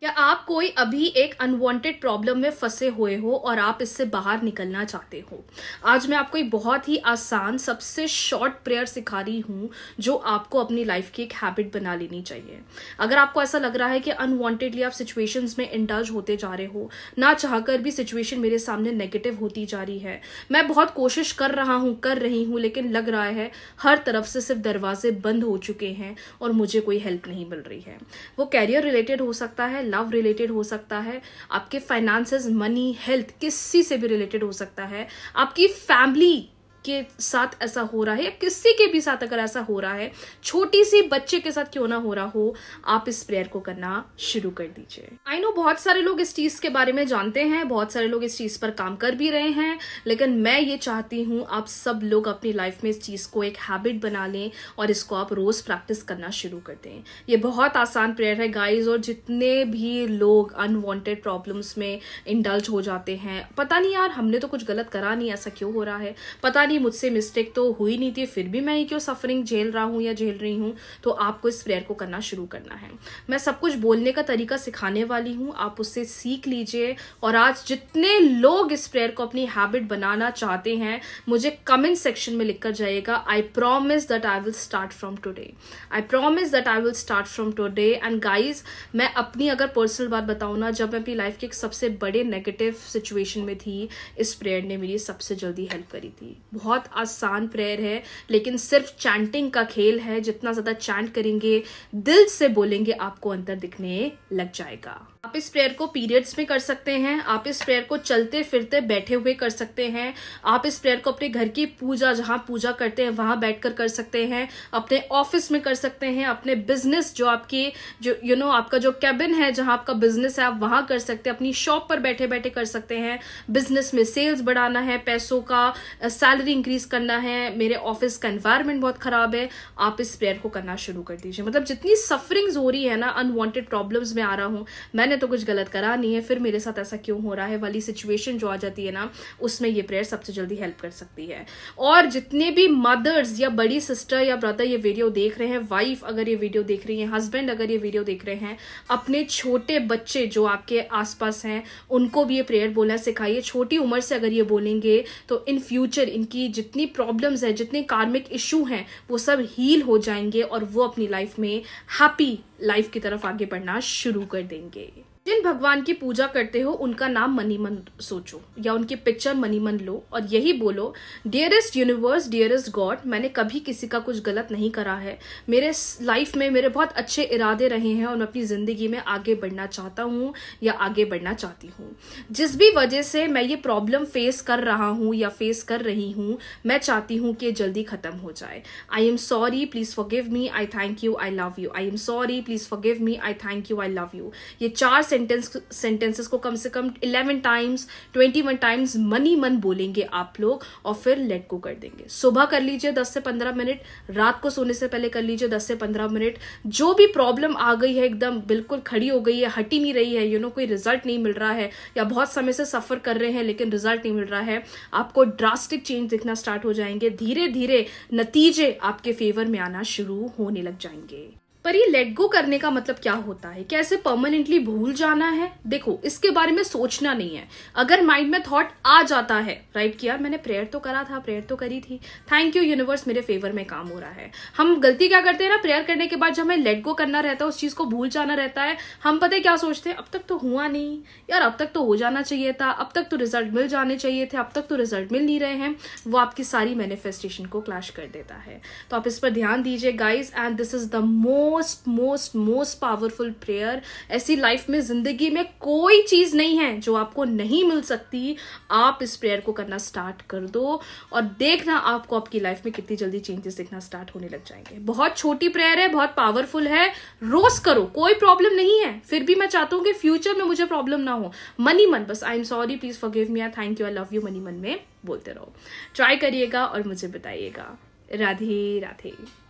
क्या आप कोई अभी एक अनवांटेड प्रॉब्लम में फंसे हुए हो और आप इससे बाहर निकलना चाहते हो आज मैं आपको एक बहुत ही आसान सबसे शॉर्ट प्रेयर सिखा रही हूँ जो आपको अपनी लाइफ की एक हैबिट बना लेनी चाहिए अगर आपको ऐसा लग रहा है कि अनवांटेडली आप सिचुएशंस में इंडल्ज होते जा रहे हो ना चाहकर भी सिचुएशन मेरे सामने नेगेटिव होती जा रही है मैं बहुत कोशिश कर रहा हूँ कर रही हूँ लेकिन लग रहा है हर तरफ से सिर्फ दरवाजे बंद हो चुके हैं और मुझे कोई हेल्प नहीं मिल रही है वो कैरियर रिलेटेड हो सकता है लव रिलेटेड हो सकता है आपके फाइनेंसेस मनी हेल्थ किसी से भी रिलेटेड हो सकता है आपकी फैमिली के साथ ऐसा हो रहा है या किसी के भी साथ अगर ऐसा हो रहा है छोटी सी बच्चे के साथ क्यों ना हो रहा हो आप इस प्रेयर को करना शुरू कर दीजिए आई नो बहुत सारे लोग इस चीज के बारे में जानते हैं बहुत सारे लोग इस चीज पर काम कर भी रहे हैं लेकिन मैं ये चाहती हूं आप सब लोग अपनी लाइफ में इस चीज को एक हैबिट बना लें और इसको आप रोज प्रैक्टिस करना शुरू कर दें ये बहुत आसान प्रेयर है गाइज और जितने भी लोग अनवांटेड प्रॉब्लम्स में इंडल्ज हो जाते हैं पता नहीं यार हमने तो कुछ गलत करा नहीं ऐसा क्यों हो रहा है पता नहीं भाई मुझसे मिस्टेक तो हुई नहीं थी फिर भी मैं क्यों सफरिंग झेल रहा हूँ या झेल रही हूँ तो आपको इस प्रेयर को करना शुरू करना है मैं सब कुछ बोलने का तरीका सिखाने वाली हूँ आप उससे सीख लीजिए और आज जितने लोग इस प्रेयर को अपनी हैबिट बनाना चाहते हैं मुझे कमेंट सेक्शन में लिखकर जाइएगा I promise that I will start from today I promise that I will start from today and guys मैं अपनी अगर पर्सनल बात बताऊँ ना जब मैं अपनी लाइफ के एक सबसे बड़े नेगेटिव सिचुएशन में थी इस प्रेयर ने मेरी सबसे जल्दी हेल्प करी थी बहुत बहुत आसान प्रेयर है लेकिन सिर्फ चैंटिंग का खेल है जितना ज़्यादा चैंट करेंगे दिल से बोलेंगे आपको अंतर दिखने लग जाएगा आप इस प्रेयर को पीरियड्स में कर सकते हैं आप इस प्रेयर को चलते फिरते बैठे हुए कर सकते हैं आप इस प्रेयर को अपने घर की पूजा जहां पूजा करते हैं वहां बैठकर कर सकते हैं अपने ऑफिस में कर सकते हैं अपने बिजनेस जो आपकी जो यू you नो know, आपका जो कैबिन है जहां आपका बिजनेस है आप वहां कर सकते हैं अपनी शॉप पर बैठे बैठे कर सकते हैं बिजनेस में सेल्स बढ़ाना है पैसों का सैलरी सैलरी इंक्रीज करना है मेरे ऑफिस का एनवायरमेंट बहुत ख़राब है आप इस प्रेयर को करना शुरू कर दीजिए मतलब जितनी सफरिंग्स हो रही है ना अनवांटेड प्रॉब्लम्स में आ रहा हूँ मैंने तो कुछ गलत करा नहीं है फिर मेरे साथ ऐसा क्यों हो रहा है वाली सिचुएशन जो आ जाती है ना उसमें ये प्रेयर सबसे जल्दी हेल्प कर सकती है और जितने भी मदर्स या बड़ी सिस्टर या ब्रदर ये वीडियो देख रहे हैं वाइफ अगर ये वीडियो देख रही है हस्बैंड अगर ये वीडियो देख रहे हैं अपने छोटे बच्चे जो आपके आसपास हैं उनको भी ये प्रेयर बोलना सिखाइए छोटी उम्र से अगर ये बोलेंगे तो इन फ्यूचर इनकी की जितनी प्रॉब्लम्स है जितने कार्मिक इशू हैं वो सब हील हो जाएंगे और वो अपनी लाइफ में हैप्पी लाइफ की तरफ आगे बढ़ना शुरू कर देंगे जिन भगवान की पूजा करते हो उनका नाम मनीमन सोचो या उनकी पिक्चर मनीमन लो और यही बोलो डियरेस्ट यूनिवर्स डियरेस्ट गॉड मैंने कभी किसी का कुछ गलत नहीं करा है मेरे लाइफ में मेरे बहुत अच्छे इरादे रहे हैं और मैं अपनी ज़िंदगी में आगे बढ़ना चाहता हूँ या आगे बढ़ना चाहती हूँ जिस भी वजह से मैं ये प्रॉब्लम फेस कर रहा हूँ या फेस कर रही हूँ हूँ मैं चाहती हूँ कि जल्दी ख़त्म हो जाए I am sorry please forgive me I thank you I love you I am sorry please forgive me I thank you I love you ये चार सेंटेंस सेंटेंसेस को कम से कम eleven times twenty one times मन ही मन बोलेंगे आप लोग और फिर लेट गो कर देंगे सुबह कर लीजिए दस से पंद्रह मिनट रात को सोने से पहले कर लीजिए दस से पंद्रह मिनट जो भी प्रॉब्लम आ गई है एकदम बिल्कुल खड़ी हो गई है हटी नहीं रही है यू you नो know, कोई रिजल्ट नहीं मिल रहा है या बहुत समय से सफ़र कर रहे हैं लेकिन रिजल्ट नहीं मिल रहा है आपको ड्रास्टिक चेंज दिखना स्टार्ट हो जाएंगे धीरे धीरे नतीजे आपके फेवर में आना शुरू होने लग जाएंगे पर ये लेट गो करने का मतलब क्या होता है कैसे परमानेंटली भूल जाना है देखो इसके बारे में सोचना नहीं है अगर माइंड में थॉट आ जाता है राइट किया मैंने प्रेयर तो करा था प्रेयर तो करी थी थैंक यू यूनिवर्स मेरे फेवर में काम हो रहा है हम गलती क्या करते हैं ना प्रेयर करने के बाद जब हमें लेट गो करना रहता है उस चीज को भूल जाना रहता है हम पता क्या सोचते हैं अब तक तो हुआ नहीं यार अब तक तो हो जाना चाहिए था अब तक तो रिजल्ट मिल जाने चाहिए थे अब तक तो रिजल्ट मिल नहीं रहे हैं वो आपकी सारी मैनिफेस्टेशन को क्लैश कर देता है तो आप इस पर ध्यान दीजिए guys and this is the most most most most powerful prayer ऐसी लाइफ में जिंदगी में कोई चीज़ नहीं है जो आपको नहीं मिल सकती आप इस प्रेयर को करना स्टार्ट कर दो और देखना आपको आपकी लाइफ में कितनी जल्दी चेंजेस दिखना स्टार्ट होने लग जाएंगे बहुत छोटी प्रेयर है बहुत पावरफुल है रोज करो कोई प्रॉब्लम नहीं है फिर भी मैं चाहता हूँ कि फ्यूचर में मुझे प्रॉब्लम ना हो मनी मन बस I am sorry please forgive me I thank you I love you money मन में बोलते रहो ट्राई करिएगा और मुझे बताइएगा राधे राधे